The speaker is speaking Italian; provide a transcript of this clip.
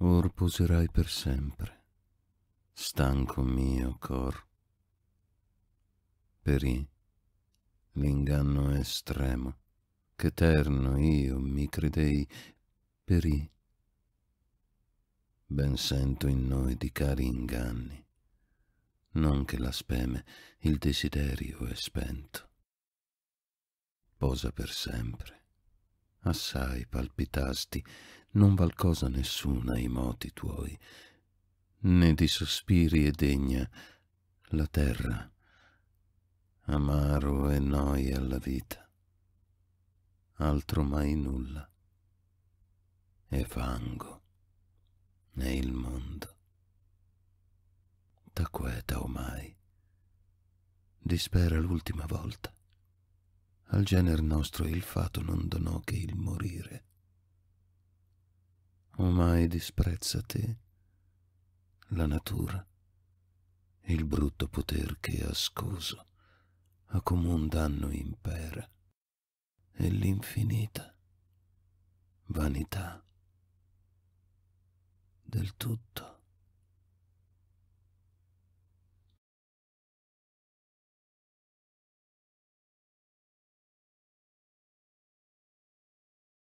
or poserai per sempre, stanco mio cor. Perì l'inganno estremo, ch'eterno io mi credei, perì. Ben sento in noi di cari inganni, non che la speme il desiderio è spento. Posa per sempre assai palpitasti, non val cosa nessuna i moti tuoi, né di sospiri è degna la terra, amaro e noia alla vita, altro mai nulla, e fango, né il mondo. T'acqueta omai, dispera l'ultima volta al gener nostro il fato non donò che il morire. Omai disprezza te la natura, il brutto poter che ascoso a comun danno impera, e l'infinita vanità del tutto.